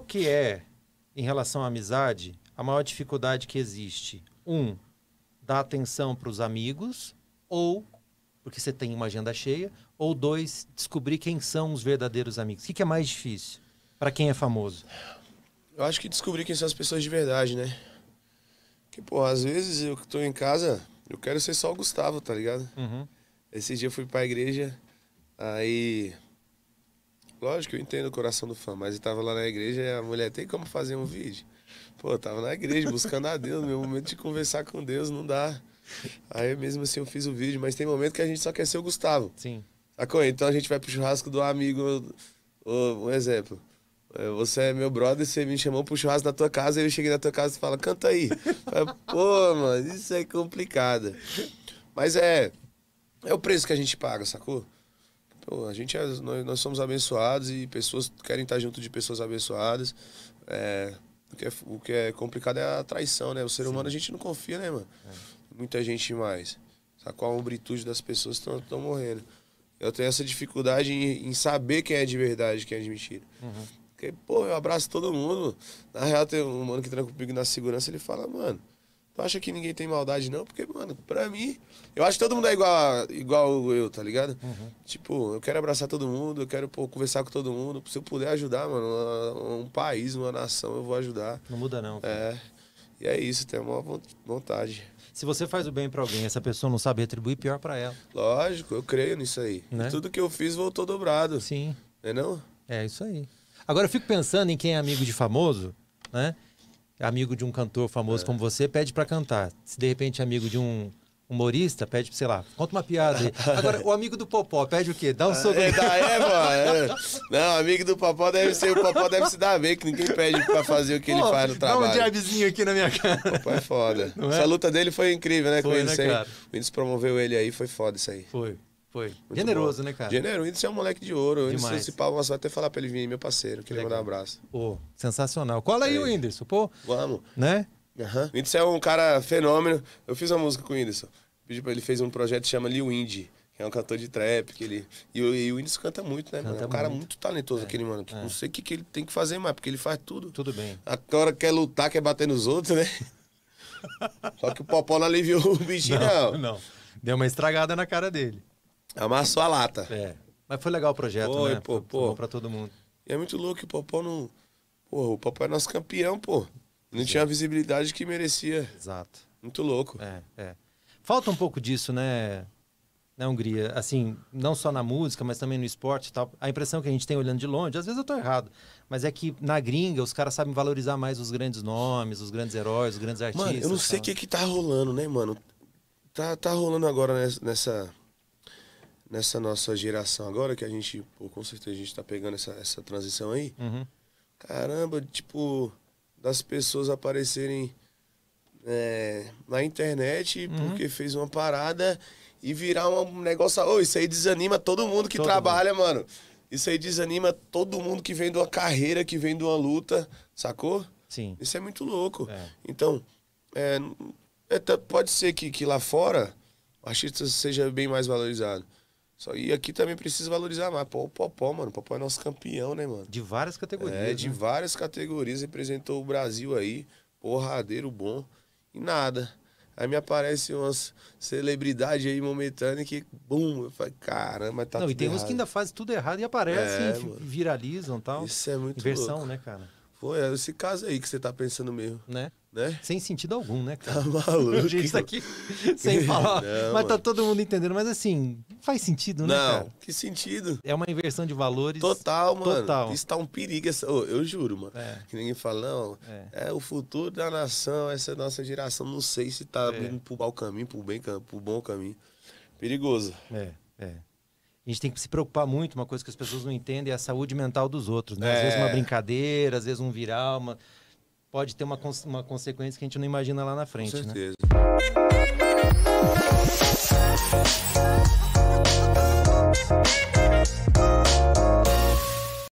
qual que é, em relação à amizade, a maior dificuldade que existe? Um, dar atenção para os amigos, ou, porque você tem uma agenda cheia, ou dois, descobrir quem são os verdadeiros amigos. O que, que é mais difícil para quem é famoso? Eu acho que descobrir quem são as pessoas de verdade, né? Que, pô, às vezes eu que tô em casa, eu quero ser só o Gustavo, tá ligado? Uhum. Esse dia eu fui a igreja, aí Lógico, eu entendo o coração do fã, mas eu tava lá na igreja e a mulher tem como fazer um vídeo? Pô, eu tava na igreja buscando a Deus, meu momento de conversar com Deus não dá. Aí mesmo assim eu fiz o vídeo, mas tem momento que a gente só quer ser o Gustavo. Sim. Sacou? Ah, então a gente vai pro churrasco do amigo. Um exemplo. É, você é meu brother, você me chamou pro churrasco na tua casa, eu cheguei na tua casa e fala, canta aí. Pô, mano, isso é complicado. Mas é. É o preço que a gente paga, sacou? Pô, a gente é, nós, nós, somos abençoados e pessoas querem estar junto de pessoas abençoadas. É, o, que é, o que é complicado é a traição, né? O ser Sim. humano a gente não confia, né, mano? É. Muita gente mais. Sacou a ombritude das pessoas estão morrendo. Eu tenho essa dificuldade em, em, saber quem é de verdade quem é de mentira. Uhum. Porque, pô, eu abraço todo mundo. Na real, tem um mano que tranca comigo na segurança, ele fala, mano, não acha que ninguém tem maldade, não, porque, mano, pra mim, eu acho que todo mundo é igual, igual eu, tá ligado? Uhum. Tipo, eu quero abraçar todo mundo, eu quero pô, conversar com todo mundo. Se eu puder ajudar, mano, um país, uma nação, eu vou ajudar. Não muda, não. Cara. É. E é isso, tem uma vontade. Se você faz o bem para alguém, essa pessoa não sabe retribuir, pior para ela. Lógico, eu creio nisso aí. Né? Tudo que eu fiz voltou dobrado. Sim. Não é não? É isso aí. Agora eu fico pensando em quem é amigo de famoso, né? amigo de um cantor famoso é. como você, pede para cantar. Se de repente é amigo de um humorista, pede, sei lá, conta uma piada aí. Agora, o amigo do Popó, pede o quê? Dá um ah, soco. É, da é, É. Não, amigo do Popó deve ser, o Popó deve se dar bem, que ninguém pede pra fazer o que Pô, ele faz no trabalho. Dá um jabzinho aqui na minha cara. O Popó é foda. É? Essa luta dele foi incrível, né? Foi, com ele, né, O Vinícius promoveu ele aí, foi foda isso aí. Foi. Foi. Generoso, bom. né, cara? Generoso. Isso é um moleque de ouro. Demais. Anderson, esse pau, você vai até falar pra ele vir, meu parceiro. Queria mandar um abraço. Pô, oh, sensacional. Cola aí é. o Whindersson, pô. Vamos. Né? Uhum. O é um cara fenômeno. Eu fiz uma música com o Whindersson. Ele fez um projeto que chama Windy que é um cantor de trap, que ele. E, e o Whindersson canta muito, né, canta mano? É um cara muito, muito talentoso é, aquele, mano. É. Não sei o que, que ele tem que fazer mais, porque ele faz tudo. Tudo bem. Agora quer lutar, quer bater nos outros, né? Só que o Popó não aliviou o bichinho, não. Não, não. Deu uma estragada na cara dele. Amassou é a lata. É. Mas foi legal o projeto, foi, né? Pô, pô. Pra todo mundo. E é muito louco o Popó não. Pô, o Popó é nosso campeão, pô. Não Sim. tinha a visibilidade que merecia. Exato. Muito louco. É, é. Falta um pouco disso, né? Na né, Hungria, assim, não só na música, mas também no esporte e tal. A impressão que a gente tem olhando de longe, às vezes eu tô errado, mas é que na gringa os caras sabem valorizar mais os grandes nomes, os grandes heróis, os grandes artistas. Mano, eu não sei o que que tá rolando, né, mano? Tá, tá rolando agora nessa, nessa nossa geração agora, que a gente, pô, com certeza a gente tá pegando essa, essa transição aí. Uhum. Caramba, tipo, das pessoas aparecerem é, na internet uhum. porque fez uma parada e virar um negócio. Oh, isso aí desanima todo mundo que todo trabalha, mundo. mano. Isso aí desanima todo mundo que vem de uma carreira, que vem de uma luta, sacou? Sim. Isso é muito louco. É. Então, é, é tá, pode ser que, que lá fora o artista seja bem mais valorizado. Só, e aqui também precisa valorizar mais. Pô, o Popó, mano. O Popó é nosso campeão, né, mano? De várias categorias. É, né? de várias categorias. Representou o Brasil aí. Porradeiro bom. E nada. Aí me aparece umas celebridades aí momentânea que, bum, eu falei, caramba, tá Não, tudo e tem errado. uns que ainda fazem tudo errado e aparecem, é, viralizam e tal. Isso é muito Inversão, louco. né, cara? Foi, é esse caso aí que você tá pensando mesmo. Né? Né? Sem sentido algum, né, tá cara? Tá maluco. Isso aqui, sem falar. Não, mas tá mano. tá todo mundo entendendo. Mas assim, faz sentido, né? Não, cara? que sentido. É uma inversão de valores. Total, mano. Total. Isso tá um perigo. Essa... Oh, eu juro, mano. É. Que ninguém fala, não. É. é. o futuro da nação, essa nossa geração. Não sei se tá é. indo pro mau caminho, pro, bem, pro bom caminho. Perigoso. É, é. A gente tem que se preocupar muito, uma coisa que as pessoas não entendem é a saúde mental dos outros, né? Às é. vezes uma brincadeira, às vezes um viral, uma... pode ter uma, cons... uma consequência que a gente não imagina lá na frente, Com né? certeza. Né? Thank